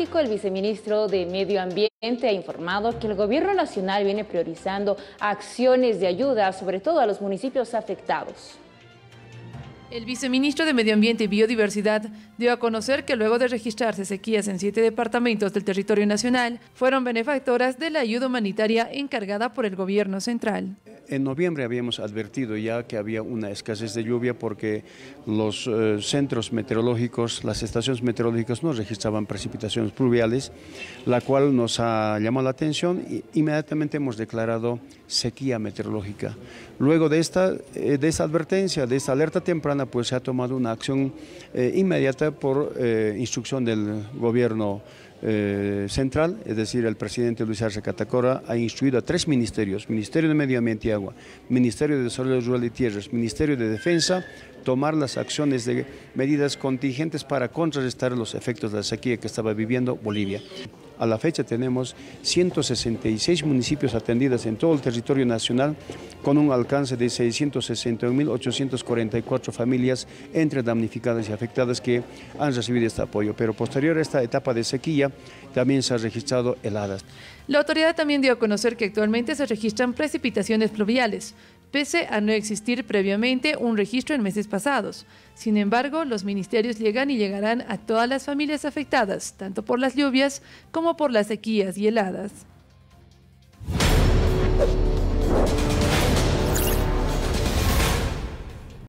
El viceministro de Medio Ambiente ha informado que el gobierno nacional viene priorizando acciones de ayuda, sobre todo a los municipios afectados. El viceministro de Medio Ambiente y Biodiversidad dio a conocer que luego de registrarse sequías en siete departamentos del territorio nacional, fueron benefactoras de la ayuda humanitaria encargada por el gobierno central en noviembre habíamos advertido ya que había una escasez de lluvia porque los eh, centros meteorológicos, las estaciones meteorológicas no registraban precipitaciones pluviales, la cual nos ha llamado la atención e inmediatamente hemos declarado sequía meteorológica. Luego de esta, eh, de advertencia, de esta alerta temprana, pues se ha tomado una acción eh, inmediata por instrucción del gobierno eh, central, es decir, el presidente Luis Arce Catacora ha instruido a tres ministerios, Ministerio de Medio Ambiente y Agua, Ministerio de Desarrollo Rural y Tierras, Ministerio de Defensa, tomar las acciones de medidas contingentes para contrarrestar los efectos de la sequía que estaba viviendo Bolivia. A la fecha tenemos 166 municipios atendidos en todo el territorio nacional con un alcance de 661.844 familias entre damnificadas y afectadas que han recibido este apoyo. Pero posterior a esta etapa de sequía, también se han registrado heladas. La autoridad también dio a conocer que actualmente se registran precipitaciones pluviales, pese a no existir previamente un registro en meses pasados. Sin embargo, los ministerios llegan y llegarán a todas las familias afectadas, tanto por las lluvias como por las sequías y heladas.